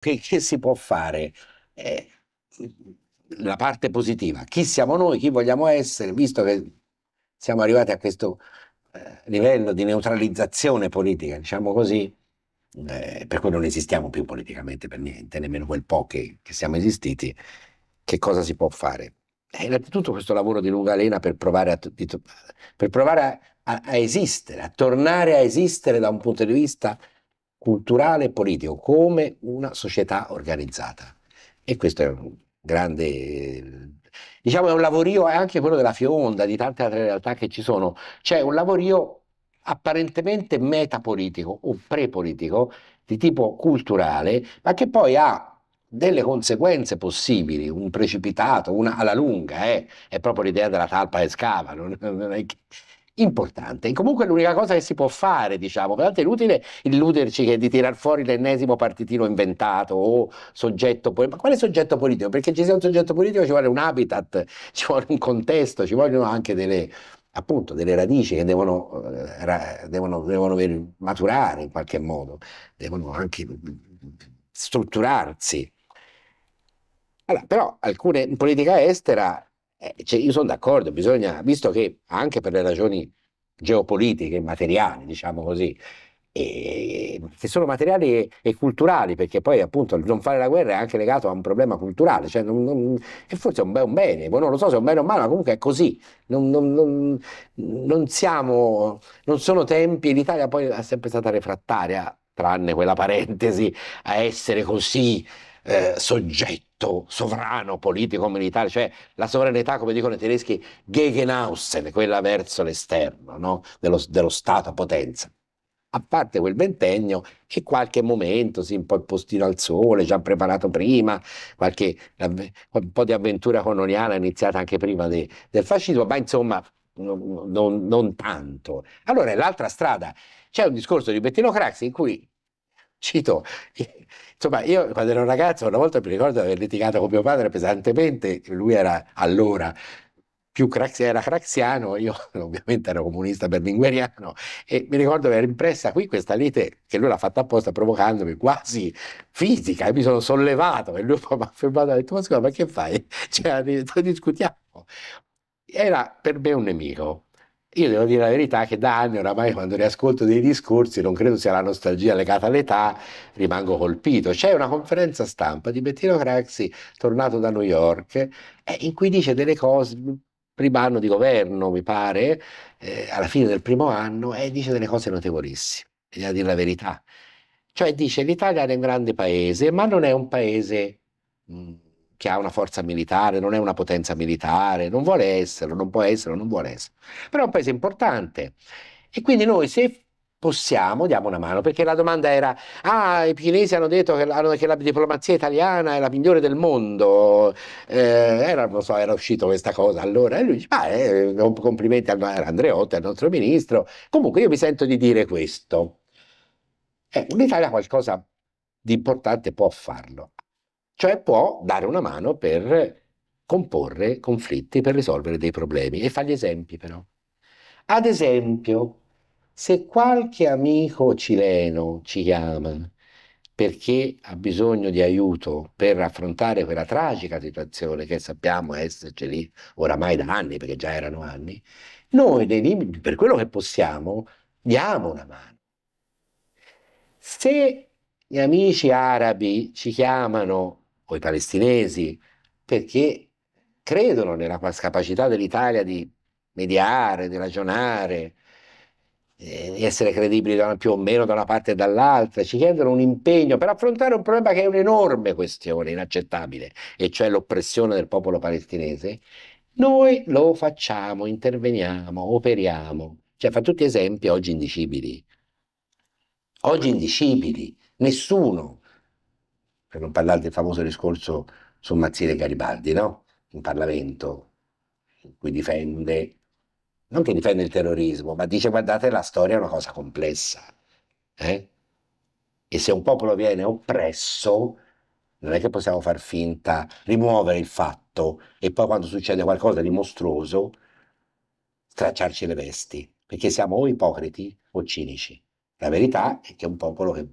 Che, che si può fare? Eh, la parte positiva, chi siamo noi, chi vogliamo essere, visto che siamo arrivati a questo eh, livello di neutralizzazione politica, diciamo così, eh, per cui non esistiamo più politicamente per niente, nemmeno quel po' che, che siamo esistiti, che cosa si può fare? Eh, innanzitutto questo lavoro di lunga lena per provare, a, di, per provare a, a, a esistere, a tornare a esistere da un punto di vista culturale e politico, come una società organizzata. E questo è un grande, diciamo, è un lavorio, è anche quello della Fionda, di tante altre realtà che ci sono, c'è un lavorio apparentemente metapolitico o prepolitico di tipo culturale, ma che poi ha delle conseguenze possibili, un precipitato, una alla lunga, eh. è proprio l'idea della talpa che scava, non, non è che importante. E comunque è l'unica cosa che si può fare, diciamo. è inutile illuderci che di tirar fuori l'ennesimo partitino inventato o soggetto politico. Ma quale soggetto politico? Perché ci sia un soggetto politico ci vuole un habitat, ci vuole un contesto, ci vogliono anche delle appunto delle radici che devono, eh, devono, devono maturare in qualche modo, devono anche strutturarsi. Allora, però alcune in politica estera eh, cioè, io sono d'accordo, bisogna, visto che anche per le ragioni geopolitiche, materiali, diciamo così, e, che sono materiali e, e, culturali, perché poi appunto non fare la guerra è anche legato a un problema culturale, cioè non, non, e forse è un, un bene, boh, non lo so se è un bene o male, ma comunque è così, non, non siamo, non sono tempi, l'Italia poi è sempre stata refrattaria, tranne quella parentesi, a essere così eh, soggetto sovrano politico militare, cioè la sovranità, come dicono i tedeschi, Gegenhausen, quella verso l'esterno, no? dello, dello Stato a potenza a parte quel ventennio che qualche momento, sì, un po' il postino al sole, già preparato prima, qualche, un po' di avventura coloniale iniziata anche prima de, del fascismo, ma insomma non, non tanto. Allora l'altra strada, c'è un discorso di Bettino Craxi in cui cito, insomma, io quando ero ragazzo, una volta mi ricordo di aver litigato con mio padre pesantemente, lui era allora più crax- era craxiano, io ovviamente ero comunista berlingueriano e mi ricordo di aver impressa qui questa lite che lui l'ha fatta apposta provocandomi quasi fisica e mi sono sollevato e lui mi ha fermato e ha detto ma scusa ma che fai? Cioè, discutiamo. Era per me un nemico, io devo dire la verità che da anni oramai quando riascolto dei discorsi, non credo sia la nostalgia legata all'età, rimango colpito. C'è una conferenza stampa di Bettino Craxi, tornato da New York, eh, in cui dice delle cose, primo anno di governo mi pare, eh, alla fine del primo anno, e eh, dice delle cose notevolissime, bisogna dire la verità. Cioè dice l'Italia è un grande paese, ma non è un paese... Mh, mm, che ha una forza militare, non è una potenza militare, non vuole esserlo, non può esserlo, non vuole essere. Però è un paese importante. E quindi noi se possiamo diamo una mano, perché la domanda era, ah, i cinesi hanno detto che la, che la diplomazia italiana è la migliore del mondo, eh, era, non so, era uscito questa cosa allora, e lui dice, ah, eh, complimenti a Andreotti, al nostro ministro, comunque io mi sento di dire questo. Eh, L'Italia qualcosa di importante può farlo cioè può dare una mano per comporre conflitti, per risolvere dei problemi e fa gli esempi però. Ad esempio, se qualche amico cileno ci chiama perché ha bisogno di aiuto per affrontare quella tragica situazione che sappiamo esserci lì oramai da anni, perché già erano anni, noi per quello che possiamo, diamo una mano. Se gli amici arabi ci chiamano o i palestinesi, perché credono nella capacità dell'Italia di mediare, di ragionare, eh, di essere credibili più o meno da una parte e dall'altra, ci chiedono un impegno per affrontare un problema che è un'enorme questione, inaccettabile, e cioè l'oppressione del popolo palestinese, noi lo facciamo, interveniamo, operiamo. Cioè, fa tutti esempi oggi indicibili. Oggi indicibili. Nessuno per non parlare del famoso discorso su Mazzini e Garibaldi, no? In Parlamento, in cui difende, non che difende il terrorismo, ma dice guardate la storia è una cosa complessa. Eh? E se un popolo viene oppresso, non è che possiamo far finta, rimuovere il fatto e poi quando succede qualcosa di mostruoso, stracciarci le vesti, perché siamo o ipocriti o cinici. La verità è che un popolo che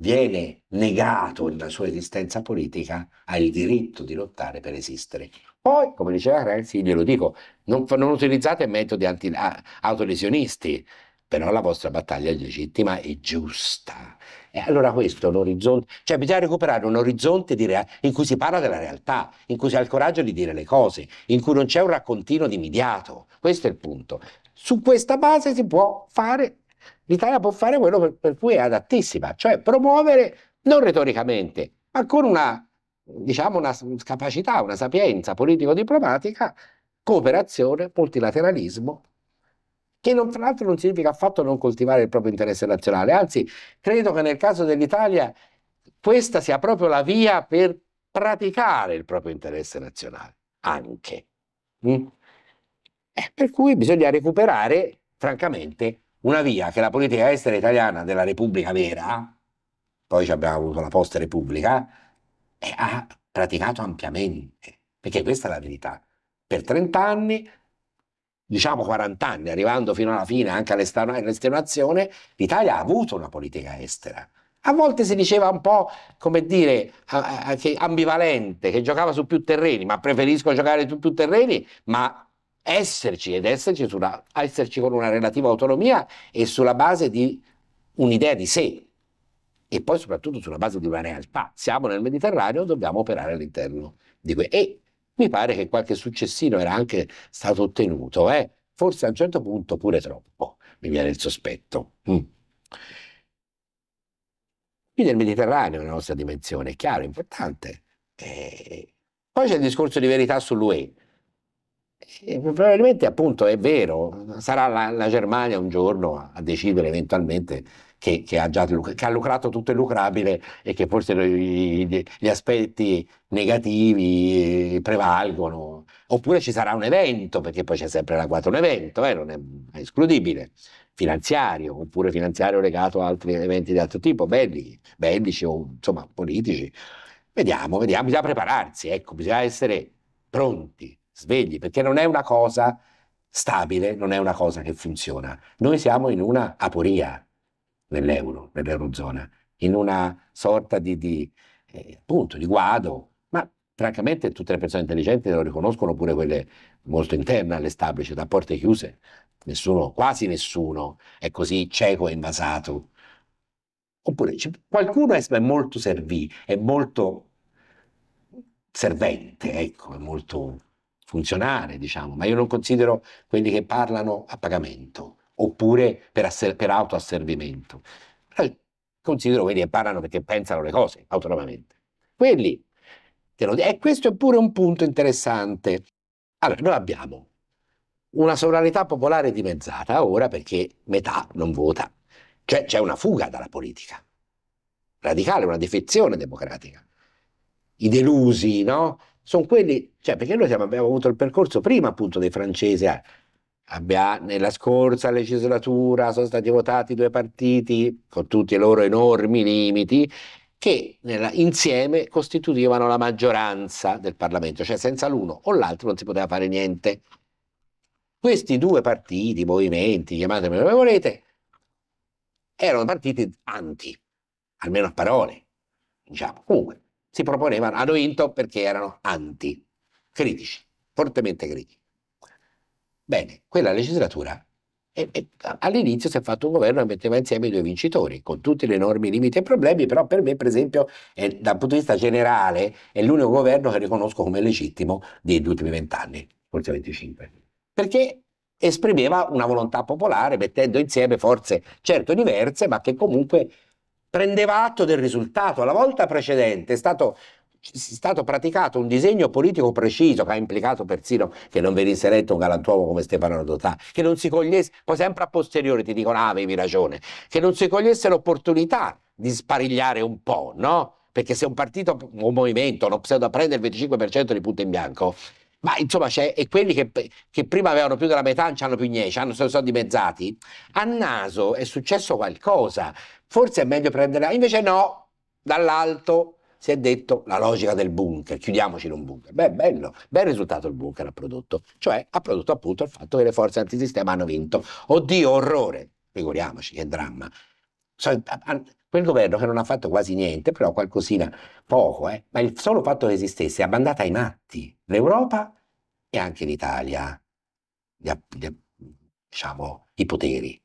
viene negato nella sua esistenza politica, ha il diritto di lottare per esistere. Poi, come diceva Renzi, glielo dico, non, non utilizzate metodi anti, autolesionisti, però la vostra battaglia è legittima e giusta. E allora questo è l'orizzonte, cioè bisogna recuperare un orizzonte rea... in cui si parla della realtà, in cui si ha il coraggio di dire le cose, in cui non c'è un raccontino di immediato. Questo è il punto. Su questa base si può fare l'Italia può fare quello per, per cui è adattissima, cioè promuovere non retoricamente, ma con una, diciamo, una capacità, una sapienza politico-diplomatica, cooperazione, multilateralismo, che non, tra l'altro non significa affatto non coltivare il proprio interesse nazionale, anzi credo che nel caso dell'Italia questa sia proprio la via per praticare il proprio interesse nazionale, anche. Mm? Eh, per cui bisogna recuperare, francamente, una via che la politica estera italiana della Repubblica vera, poi abbiamo avuto la post Repubblica, eh, ha praticato ampiamente, perché questa è la verità. Per 30 anni, diciamo 40 anni, arrivando fino alla fine anche all'estenuazione, l'Italia ha avuto una politica estera. A volte si diceva un po', come dire, ambivalente, che giocava su più terreni, ma preferisco giocare su più terreni, ma esserci ed esserci, una, esserci con una relativa autonomia e sulla base di un'idea di sé e poi soprattutto sulla base di una realtà. Siamo nel Mediterraneo, dobbiamo operare all'interno di questo. E mi pare che qualche successino era anche stato ottenuto, eh? forse a un certo punto pure troppo, mi viene il sospetto. Mm. Quindi il Mediterraneo è la nostra dimensione, è chiaro, importante. E... Eh, poi c'è il discorso di verità sull'UE. Eh, probabilmente appunto è vero, sarà la, la Germania un giorno a, a decidere eventualmente che, che, ha già, che, ha lucrato tutto il lucrabile e che forse gli, gli aspetti negativi eh, prevalgono. Oppure ci sarà un evento, perché poi c'è sempre la quadra un evento, eh, non è, è escludibile, finanziario, oppure finanziario legato a altri eventi di altro tipo, bellici, bellici o insomma politici. Vediamo, vediamo, bisogna prepararsi, ecco, bisogna essere pronti svegli, perché non è una cosa stabile, non è una cosa che funziona. Noi siamo in una aporia nell'euro, nell'eurozona, in una sorta di, di eh, appunto, di guado, ma francamente tutte le persone intelligenti lo riconoscono, pure quelle molto interne all'establishment, a porte chiuse. Nessuno, quasi nessuno è così cieco e invasato. Oppure qualcuno è molto servì, è molto servente, ecco, è molto funzionare, diciamo, ma io non considero quelli che parlano a pagamento oppure per, asser- per autoasservimento. considero quelli che parlano perché pensano le cose autonomamente. Quelli, te lo dico, e questo è pure un punto interessante. Allora, noi abbiamo una sovranità popolare dimezzata ora perché metà non vota. Cioè c'è una fuga dalla politica radicale, una defezione democratica. I delusi, no? sono quelli, cioè perché noi siamo, abbiamo avuto il percorso prima appunto dei francesi, eh. abbia, nella scorsa legislatura sono stati votati due partiti con tutti i loro enormi limiti che nella, insieme costituivano la maggioranza del Parlamento, cioè senza l'uno o l'altro non si poteva fare niente. Questi due partiti, movimenti, chiamatemi come volete, erano partiti anti, almeno a parole, diciamo. Comunque, si proponevano, hanno vinto perché erano anti, critici, fortemente critici. Bene, quella legislatura e, e, all'inizio si è fatto un governo che metteva insieme i due vincitori, con tutti gli enormi limiti e problemi, però per me, per esempio, è, dal punto di vista generale, è l'unico governo che riconosco come legittimo degli ultimi vent'anni, forse 25. Perché esprimeva una volontà popolare mettendo insieme forze certo diverse, ma che comunque prendeva atto del risultato. La volta precedente è stato è stato praticato un disegno politico preciso che ha implicato persino che non venisse eletto un galantuomo come Stefano Rodotà, che non si cogliesse, poi sempre a posteriori ti dicono ah, avevi ragione, che non si cogliesse l'opportunità di sparigliare un po', no? Perché se un partito, un movimento, uno pseudo prende il 25% di punto in bianco, ma insomma c'è, e quelli che, che, prima avevano più della metà non hanno più 10, hanno, sono, sono dimezzati, a naso è successo qualcosa, forse è meglio prendere, invece no, dall'alto si è detto la logica del bunker, chiudiamoci in un bunker. Beh, bello, bel risultato il bunker ha prodotto, cioè ha prodotto appunto il fatto che le forze antisistema hanno vinto. Oddio, orrore, figuriamoci, che dramma. Quel governo che non ha fatto quasi niente, però qualcosina, poco, eh, ma il solo fatto che esistesse ha mandato ai matti l'Europa e anche l'Italia, gli, gli, diciamo, i poteri.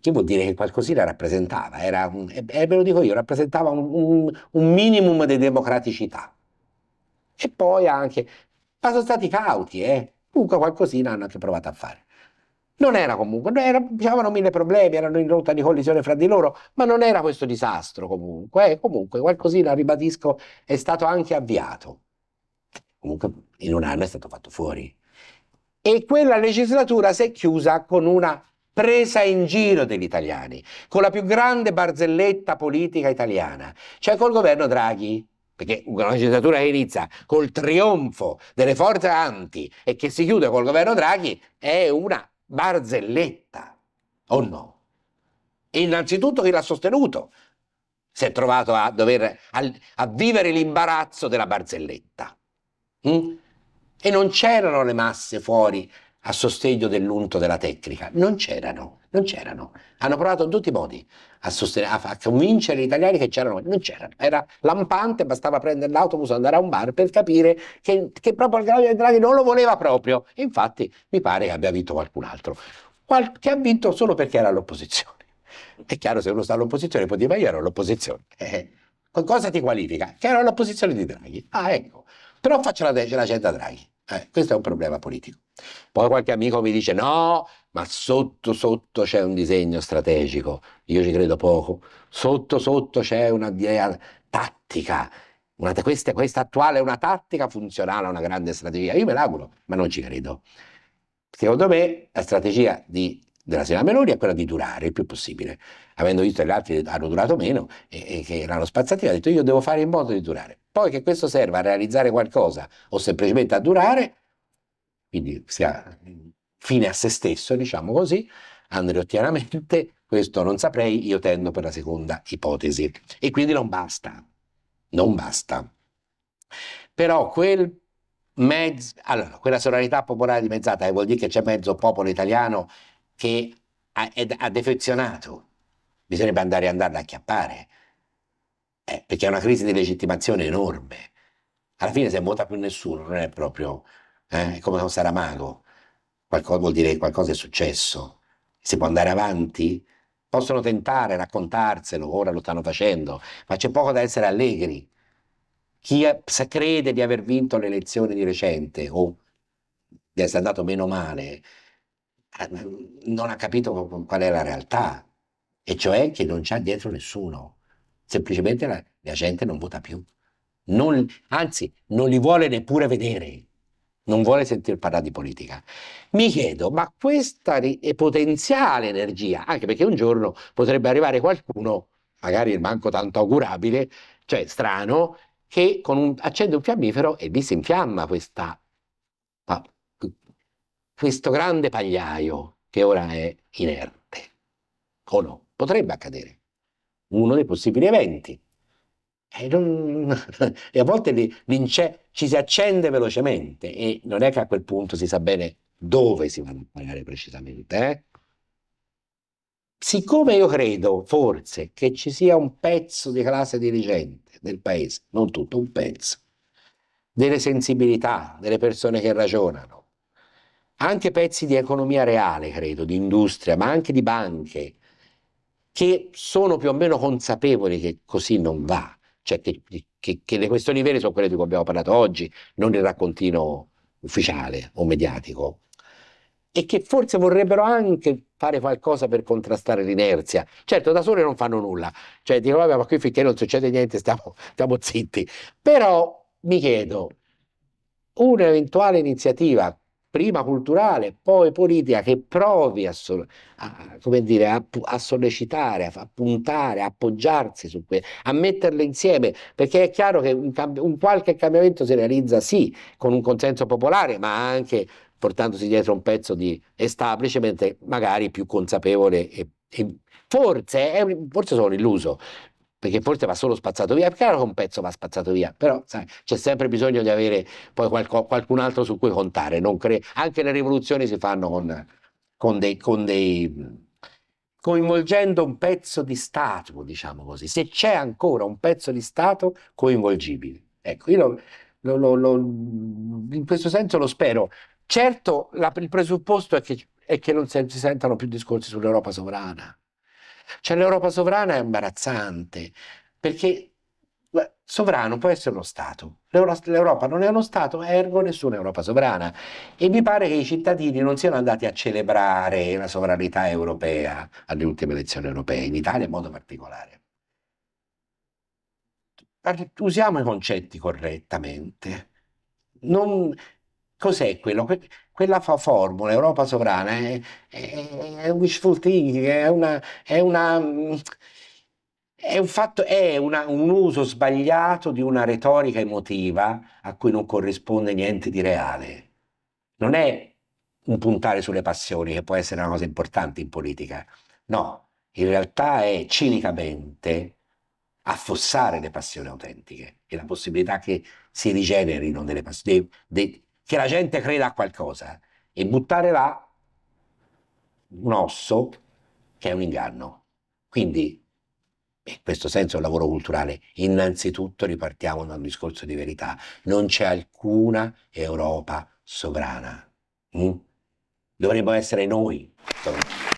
Che vuol dire che qualcosina rappresentava, era un, e ve lo dico io, rappresentava un, un, un minimum di democraticità. E poi anche, ma sono stati cauti, eh, comunque qualcosina hanno anche provato a fare. Non era comunque, era, avevano mille problemi, erano in rotta di collisione fra di loro, ma non era questo disastro comunque. E eh. comunque qualcosina, ribadisco, è stato anche avviato. Comunque in un anno è stato fatto fuori. E quella legislatura si è chiusa con una presa in giro degli italiani, con la più grande barzelletta politica italiana, cioè col governo Draghi. Perché una legislatura che inizia col trionfo delle forze anti e che si chiude col governo Draghi è una barzelletta, o no? Innanzitutto chi l'ha sostenuto si è trovato a dover a, a vivere l'imbarazzo della barzelletta. Mm? E non c'erano le masse fuori a sostegno dell'unto della tecnica, non c'erano non c'erano. Hanno provato in tutti i modi a, sosten- a, a convincere gli italiani che c'erano, non c'erano. Era lampante, bastava prendere l'autobus e andare a un bar per capire che, che proprio il Claudio Draghi non lo voleva proprio. Infatti mi pare che abbia vinto qualcun altro, Qual- che ha vinto solo perché era all'opposizione. È chiaro, se uno sta all'opposizione può dire, ma io ero all'opposizione. Eh, cosa ti qualifica? Che ero all'opposizione di Draghi. Ah, ecco. Però faccio la, la Draghi. Eh, questo è un problema politico. Poi qualche amico mi dice: No, ma sotto sotto c'è un disegno strategico, io ci credo poco, sotto sotto c'è un'idea eh, tattica, una, questa, questa, attuale è una tattica funzionale una grande strategia, io me l'auguro, ma non ci credo. Secondo me la strategia di, della signora Meloni è quella di durare il più possibile, avendo visto che gli altri hanno durato meno e, e che erano spazzati, ha detto io devo fare in modo di durare. Poi che questo serva a realizzare qualcosa o semplicemente a durare, quindi sia fine a se stesso, diciamo così, andreottianamente, questo non saprei, io tendo per la seconda ipotesi. E quindi non basta, non basta. Però quel mezzo, allora, quella sovranità popolare dimezzata eh, vuol dire che c'è mezzo popolo italiano che ha, è, ha defezionato, bisognerebbe andare, andare a chiappare, eh, perché è una crisi di legittimazione enorme. Alla fine se vota più nessuno non è proprio eh, come con Saramago, Qualcosa vuol dire che qualcosa è successo, si può andare avanti, possono tentare, raccontarselo, ora lo stanno facendo, ma c'è poco da essere allegri. Chi crede di aver vinto le elezioni di recente o di essere andato meno male, eh, non ha capito qual è la realtà, e cioè che non c'è dietro nessuno, semplicemente la, la gente non vota più, non, anzi non li vuole neppure vedere non vuole sentir parlare di politica. Mi chiedo, ma questa eh, potenziale energia, anche perché un giorno potrebbe arrivare qualcuno, magari il manco tanto augurabile, cioè strano, che un, accende un fiammifero e vi si infiamma questa, questo grande pagliaio che ora è inerte. O no? Potrebbe accadere. Uno dei possibili eventi. E, eh, non, e a volte li, ci si accende velocemente e non è che a quel punto si sa bene dove si vanno a pagare precisamente. Eh? Siccome io credo forse che ci sia un pezzo di classe dirigente del paese, non tutto, un pezzo, delle sensibilità, delle persone che ragionano, anche pezzi di economia reale, credo, di industria, ma anche di banche, che sono più o meno consapevoli che così non va cioè che, che, che, le questioni vere sono quelle di cui abbiamo parlato oggi, non il raccontino ufficiale o mediatico, e che forse vorrebbero anche fare qualcosa per contrastare l'inerzia. Certo, da sole non fanno nulla, cioè dicono vabbè ma qui finché non succede niente stiamo, stiamo zitti, però mi chiedo, un'eventuale iniziativa prima culturale, poi politica, che provi a, so, a, dire, a, a sollecitare, a puntare, a appoggiarsi su questo, a metterle insieme, perché è chiaro che un, un qualche cambiamento si realizza sì con un consenso popolare, ma anche portandosi dietro un pezzo di establishment magari più consapevole e, e forse, forse sono illuso, perché forse va solo spazzato via, perché un pezzo va spazzato via, però sai, c'è sempre bisogno di avere poi qualco, qualcun altro su cui contare, cre... anche le rivoluzioni si fanno con, con, dei, con dei coinvolgendo un pezzo di Stato, diciamo così, se c'è ancora un pezzo di Stato coinvolgibile. Ecco, io lo, lo, lo, in questo senso lo spero. Certo, la, il presupposto è che, è che non si sentano più discorsi sull'Europa sovrana cioè l'Europa sovrana è imbarazzante, perché sovrano può essere uno Stato. L'Europa non è uno Stato, ergo nessuna Europa sovrana. E mi pare che i cittadini non siano andati a celebrare la sovranità europea alle ultime elezioni europee, in Italia in modo particolare. Usiamo i concetti correttamente. Non... Cos'è quello? quella fa formula, Europa sovrana, è, è, è wishful thinking, è una... È una mm, è un, fatto, è una, un uso sbagliato di una retorica emotiva a cui non corrisponde niente di reale. Non è un puntare sulle passioni, che può essere una cosa importante in politica. No, in realtà è cinicamente affossare le passioni autentiche e la possibilità che si rigenerino delle passioni, che la gente creda a qualcosa e buttare là un osso che è un inganno. Quindi, in questo senso, il lavoro culturale, innanzitutto ripartiamo da un discorso di verità. Non c'è alcuna Europa sovrana. Mm? Dovremmo essere noi.